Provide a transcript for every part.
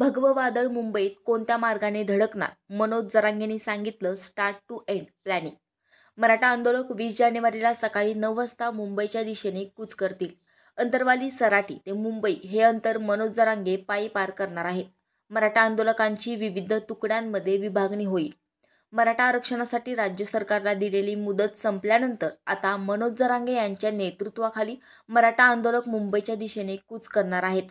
वादळ मुंबईत कोणत्या मार्गाने धडकणार मनोज जरांगेंनी सांगितलं start to end planning Maratha आंदोलक वीस जानेवारीला सकाळी नऊ वाजता मुंबईच्या दिशेने कूच करतील अंतरवाली सराटी ते मुंबई हे अंतर मनोज जरांगे पायी पार करणार आहेत मराठा आंदोलकांची विविध तुकड्यांमध्ये विभागणी होईल मराठा आरक्षणासाठी राज्य सरकारला दिलेली मुदत संपल्यानंतर आता मनोज जरांगे यांच्या नेतृत्वाखाली मराठा आंदोलक मुंबईच्या दिशेने कूच करणार आहेत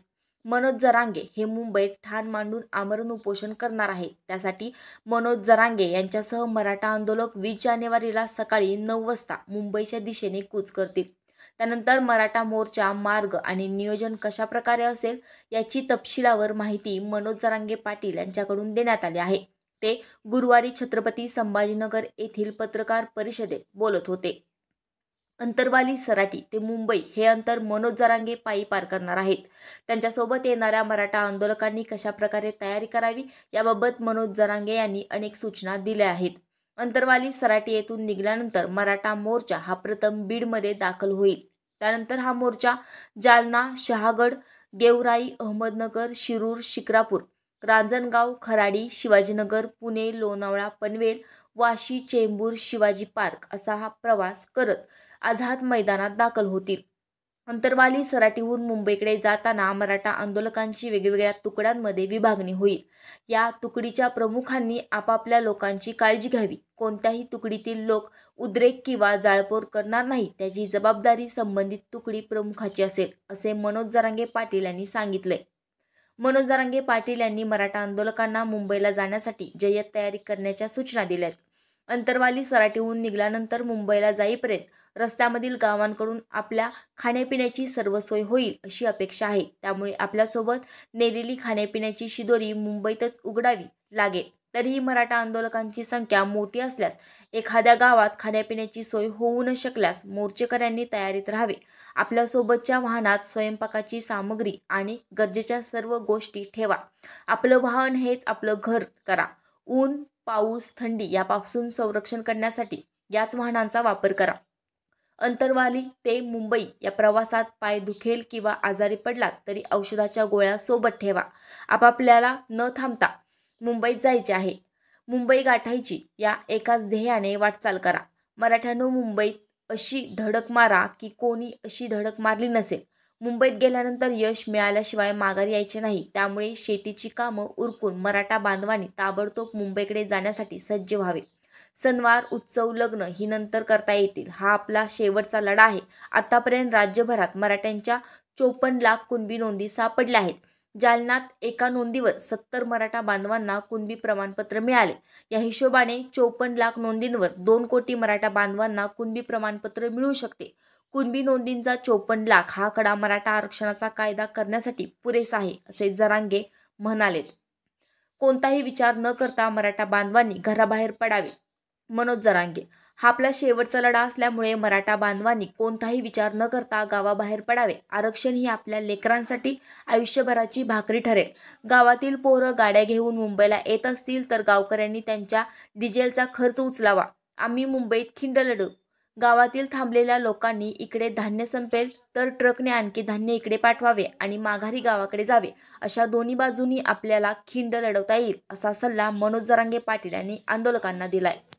मनोज जरांगे हे मुंबईत ठाण मांडून आमरण उपोषण करणार आहे त्यासाठी मनोज जरांगे यांच्यासह मराठा आंदोलक वीस जानेवारीला सकाळी नऊ वाजता मुंबईच्या दिशेने कूच करतील त्यानंतर मराठा मोर्चा मार्ग आणि नियोजन कशा प्रकारे असेल याची तपशिलावर माहिती मनोज जरांगे पाटील यांच्याकडून देण्यात आली आहे ते गुरुवारी छत्रपती संभाजीनगर येथील पत्रकार परिषदेत बोलत होते अंतरवाली सराटी ते मुंबई हे अंतर मनोज जरांगे पायी पार करणार आहेत त्यांच्यासोबत येणाऱ्या मराठा आंदोलकांनी कशा प्रकारे तयारी करावी याबाबत मनोज जरांगे यांनी अनेक सूचना दिल्या आहेत अंतरवाली सराटी येथून निघाल्यानंतर मराठा मोर्चा हा प्रथम बीडमध्ये दाखल होईल त्यानंतर हा मोर्चा जालना शहागड गेवराई अहमदनगर शिरूर शिक्रापूर रांजणगाव खराडी शिवाजीनगर पुणे लोणावळा पनवेल वाशी चेंबूर शिवाजी पार्क असा हा प्रवास करत आझाद मैदानात दाखल होतील अंतरवाली सराटीहून मुंबईकडे जाताना मराठा आंदोलकांची वेगवेगळ्या तुकड्यांमध्ये विभागणी होईल या तुकडीच्या प्रमुखांनी आपापल्या लोकांची काळजी घ्यावी कोणत्याही तुकडीतील लोक उद्रेक किंवा जाळपोर करणार नाही त्याची जबाबदारी संबंधित तुकडी प्रमुखाची असेल असे मनोज जरांगे पाटील यांनी सांगितले मनोज जरांगे पाटील यांनी मराठा आंदोलकांना मुंबईला जाण्यासाठी जय्यत तयारी करण्याच्या सूचना दिल्यात अंतरवाली सराटीहून निघाल्यानंतर मुंबईला जाईपर्यंत रस्त्यामधील गावांकडून आपल्या खाण्यापिण्याची सर्व सोय होईल अशी अपेक्षा आहे त्यामुळे आपल्यासोबत नेलेली खाण्यापिण्याची शिदोरी मुंबईतच उघडावी लागेल तरीही मराठा आंदोलकांची संख्या मोठी असल्यास एखाद्या गावात खाण्यापिण्याची सोय होऊ न शकल्यास मोर्चेकऱ्यांनी तयारीत राहावे आपल्यासोबतच्या वाहनात स्वयंपाकाची सामग्री आणि गरजेच्या सर्व गोष्टी ठेवा आपलं वाहन हेच आपलं घर करा ऊन पाऊस थंडी यापासून संरक्षण करण्यासाठी याच वाहनांचा वापर करा अंतरवाली ते मुंबई या प्रवासात पाय दुखेल किंवा आजारी पडलात तरी औषधाच्या गोळ्या सोबत ठेवा आपापल्याला न थांबता मुंबईत जायचे आहे मुंबई गाठायची या एकाच ध्येयाने वाटचाल करा मराठ्यानो मुंबईत अशी धडक मारा की कोणी अशी धडक मारली नसेल मुंबईत गेल्यानंतर यश मिळाल्याशिवाय माघारी यायचे नाही त्यामुळे शेतीची कामं उरकून मराठा बांधवांनी ताबडतोब मुंबईकडे जाण्यासाठी सज्ज व्हावे सणवार उत्सव लग्न ही नंतर करता येतील हा आपला शेवटचा लढा आहे आतापर्यंत राज्यभरात मराठ्यांच्या चोपन्न लाख कुणबी नोंदी सापडल्या आहेत जालनात एका नोंदीवर सत्तर मराठा बांधवांना कुणबी प्रमाणपत्र मिळाले या हिशोबाने चोपन्न लाख नोंदींवर दोन कोटी मराठा बांधवांना कुणबी प्रमाणपत्र मिळू शकते कुणबी नोंदींचा चोपन्न लाख हा कडा मराठा आरक्षणाचा कायदा करण्यासाठी पुरेसा आहे असे जरांगे म्हणालेत कोणताही विचार न करता मराठा बांधवांनी घराबाहेर पडावे मनोज जरांगे हा आपला शेवटचा लढा असल्यामुळे मराठा बांधवांनी कोणताही विचार न करता गावाबाहेर पडावे आरक्षण ही आपल्या लेकरांसाठी आयुष्यभराची भाकरी ठरेल गावातील पोरं गाड्या घेऊन मुंबईला येत असतील तर गावकऱ्यांनी त्यांच्या डिझेलचा खर्च उचलावा आम्ही मुंबईत खिंड लढू गावातील थांबलेल्या लोकांनी इकडे धान्य संपेल तर ट्रकने आणखी धान्य इकडे पाठवावे आणि माघारी गावाकडे जावे अशा दोन्ही बाजूंनी आपल्याला खिंड लढवता येईल असा सल्ला मनोज जरांगे पाटील यांनी आंदोलकांना दिलाय